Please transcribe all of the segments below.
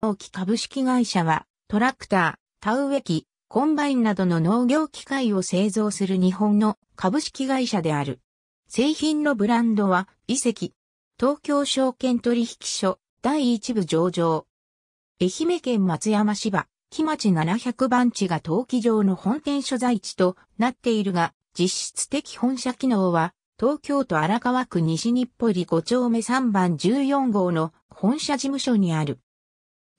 農機株式会社は、トラクター、田植え機、コンバインなどの農業機械を製造する日本の株式会社である。製品のブランドは、遺跡。東京証券取引所、第一部上場。愛媛県松山市木町700番地が登記上の本店所在地となっているが、実質的本社機能は、東京都荒川区西日暮里5丁目3番14号の本社事務所にある。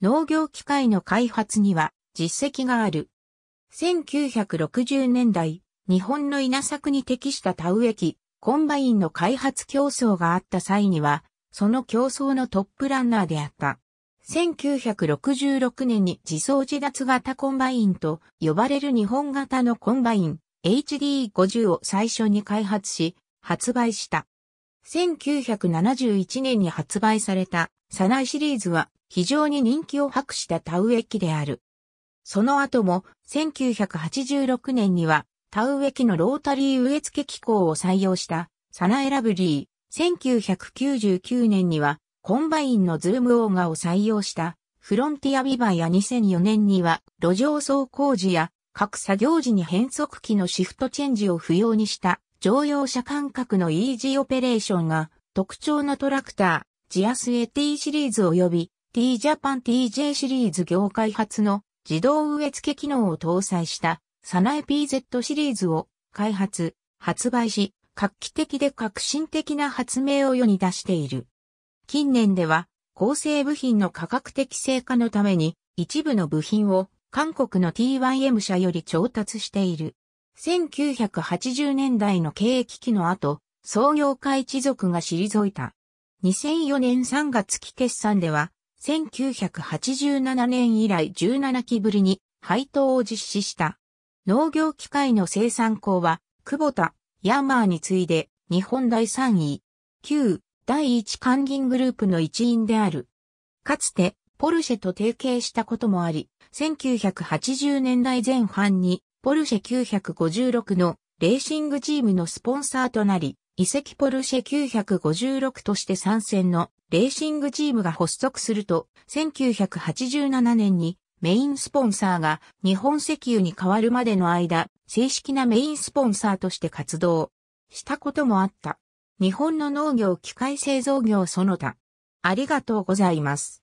農業機械の開発には実績がある。1960年代、日本の稲作に適した田植え機、コンバインの開発競争があった際には、その競争のトップランナーであった。1966年に自走自脱型コンバインと呼ばれる日本型のコンバイン HD50 を最初に開発し、発売した。1971年に発売されたサナイシリーズは非常に人気を博した田植機である。その後も1986年には田植機のロータリー植え付け機構を採用したサナエラブリー、1999年にはコンバインのズームオーガを採用したフロンティアビバや2004年には路上走行時や各作業時に変速機のシフトチェンジを不要にした乗用車間隔のイージーオペレーションが特徴のトラクター、ジアス AT シリーズ及び t ジャパン TJ シリーズ業界初の自動植え付け機能を搭載したサナエ PZ シリーズを開発、発売し、画期的で革新的な発明を世に出している。近年では、構成部品の価格適正化のために、一部の部品を韓国の TYM 社より調達している。1980年代の経営危機の後、創業家一族が退いた。2004年3月期決算では、1987年以来17期ぶりに配当を実施した。農業機械の生産校は、久保田、ヤーマーに次いで、日本第3位、旧、第一官銀グループの一員である。かつて、ポルシェと提携したこともあり、1980年代前半に、ポルシェ956のレーシングチームのスポンサーとなり、遺跡ポルシェ956として参戦のレーシングチームが発足すると、1987年にメインスポンサーが日本石油に変わるまでの間、正式なメインスポンサーとして活動したこともあった。日本の農業機械製造業その他。ありがとうございます。